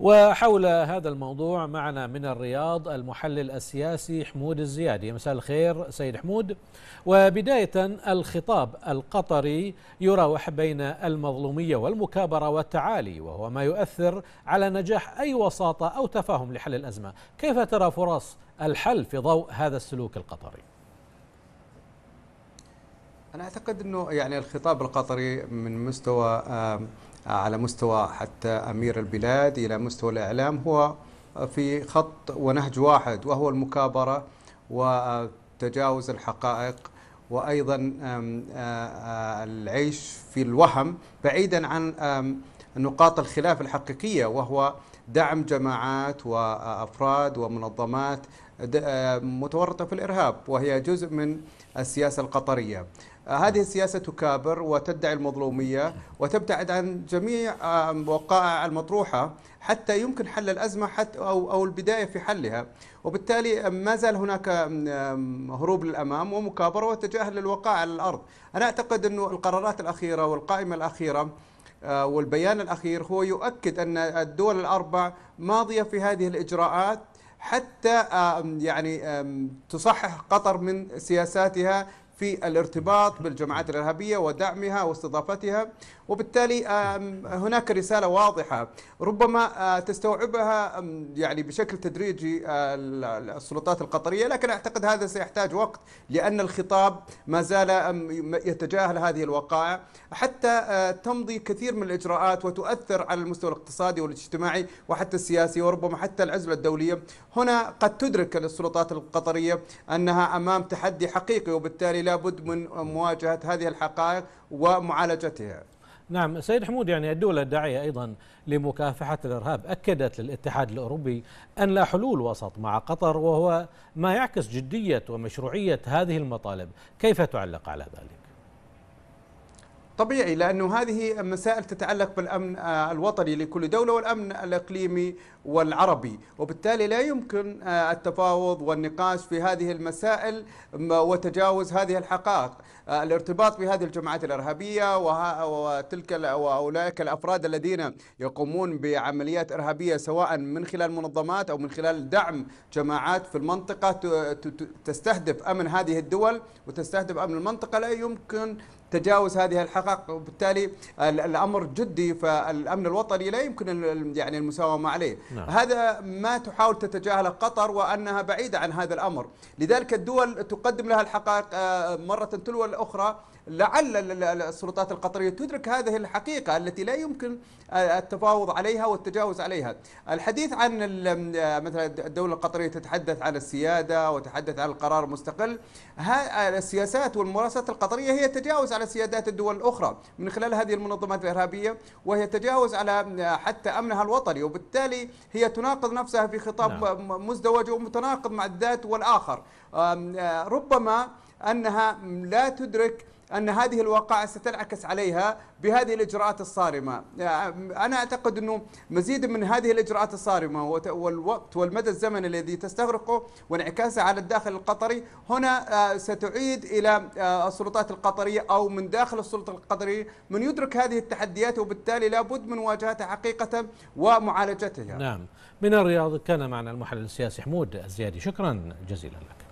وحول هذا الموضوع معنا من الرياض المحلل السياسي حمود الزيادي مساء الخير سيد حمود وبداية الخطاب القطري يراوح بين المظلومية والمكابرة والتعالي وهو ما يؤثر على نجاح أي وساطة أو تفاهم لحل الأزمة كيف ترى فرص الحل في ضوء هذا السلوك القطري؟ أنا أعتقد أنه يعني الخطاب القطري من مستوى على مستوى حتى أمير البلاد إلى مستوى الإعلام هو في خط ونهج واحد وهو المكابرة وتجاوز الحقائق وأيضا العيش في الوهم بعيدا عن نقاط الخلاف الحقيقية وهو دعم جماعات وأفراد ومنظمات آه، متورطة في الإرهاب وهي جزء من السياسة القطرية هذه السياسة تكابر وتدعي المظلومية وتبتعد عن جميع الوقائع المطروحة حتى يمكن حل الأزمة حتى أو, أو البداية في حلها وبالتالي ما زال هناك هروب للأمام ومكابرة وتجاهل للوقائع على الأرض أنا أعتقد أن القرارات الأخيرة والقائمة الأخيرة آه، والبيان الأخير هو يؤكد أن الدول الأربع ماضية في هذه الإجراءات حتى يعني تصحح قطر من سياساتها في الارتباط بالجماعات الإرهابية ودعمها واستضافتها وبالتالي هناك رسالة واضحة ربما تستوعبها يعني بشكل تدريجي السلطات القطرية لكن أعتقد هذا سيحتاج وقت لأن الخطاب ما زال يتجاهل هذه الوقائع حتى تمضي كثير من الإجراءات وتؤثر على المستوى الاقتصادي والاجتماعي وحتى السياسي وربما حتى العزلة الدولية هنا قد تدرك السلطات القطرية أنها أمام تحدي حقيقي وبالتالي لابد من مواجهة هذه الحقائق ومعالجتها نعم سيد حمود يعني الدول الداعية أيضا لمكافحة الإرهاب أكدت للاتحاد الأوروبي أن لا حلول وسط مع قطر وهو ما يعكس جدية ومشروعية هذه المطالب كيف تعلق على ذلك؟ طبيعي لأنه هذه مسائل تتعلق بالأمن آه، الوطني لكل دولة والأمن الإقليمي والعربي وبالتالي لا يمكن آه، التفاوض والنقاش في هذه المسائل وتجاوز هذه الحقائق آه، الارتباط بهذه الجماعات الارهابيه وتلك واولئك الافراد الذين يقومون بعمليات ارهابيه سواء من خلال منظمات او من خلال دعم جماعات في المنطقه تستهدف امن هذه الدول وتستهدف امن المنطقه لا يمكن تجاوز هذه الحقائق وبالتالي الامر جدي فالامن الوطني لا يمكن يعني المساومه عليه نعم. هذا ما تحاول تتجاهله قطر وانها بعيده عن هذا الامر لذلك الدول تقدم لها الحقائق آه، مره تلو الاخرى لعل السلطات القطرية تدرك هذه الحقيقة التي لا يمكن آه، التفاوض عليها والتجاوز عليها الحديث عن آه، مثلا الدولة القطرية تتحدث عن السيادة وتحدث عن القرار المستقل السياسات والممارسات القطرية هي تجاوز على سيادات الدول الأخرى من خلال هذه المنظمات الإرهابية وهي تجاوز على آه، حتى أمنها الوطني وبالتالي هي تناقض نفسها في خطاب نعم. مزدوج ومتناقض مع الذات والآخر آه، ربما أنها لا تدرك أن هذه الوقائع ستنعكس عليها بهذه الإجراءات الصارمة يعني أنا أعتقد أنه مزيد من هذه الإجراءات الصارمة والوقت والمدى الزمني الذي تستغرقه وانعكاسه على الداخل القطري هنا آه، ستعيد إلى آه، السلطات القطرية أو من داخل السلطة القطرية من يدرك هذه التحديات وبالتالي لابد من مواجهتها حقيقة ومعالجتها نعم من الرياض كان معنا المحلل السياسي حمود الزيادي شكرا جزيلا لك